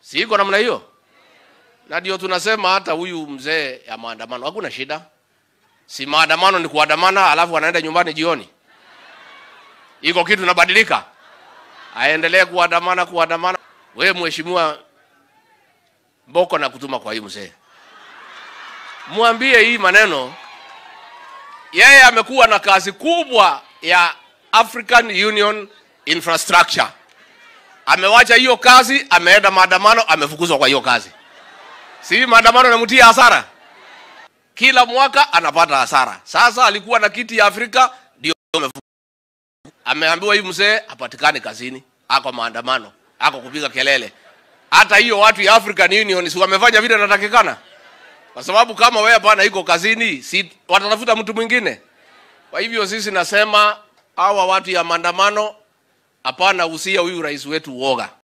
si iko namna hiyo? Na ndio tunasema hata huyu mzee ya maandamano hakuna shida, si maandamano ni kuandamana, alafu anaenda nyumbani jioni. Iko kitu nabadilika? Aendelee kuandamana kuandamana. We mheshimiwa Boko, na kutuma kwa hii mzee, mwambie hii maneno. Yeye amekuwa na kazi kubwa ya African Union Infrastructure amewacha hiyo kazi, ameenda maandamano, amefukuzwa kwa hiyo kazi. Si maandamano namtia hasara, kila mwaka anapata hasara. Sasa alikuwa na kiti ya Afrika, ndio ameambiwa hii mzee apatikane kazini, ako maandamano, ako kupiga kelele. Hata hiyo watu ya African Union si wamefanya vile natakikana, kwa sababu kama wewe hapana iko kazini, si watatafuta mtu mwingine. Kwa hivyo sisi nasema hawa watu ya maandamano Hapana, usia huyu rais wetu uoga.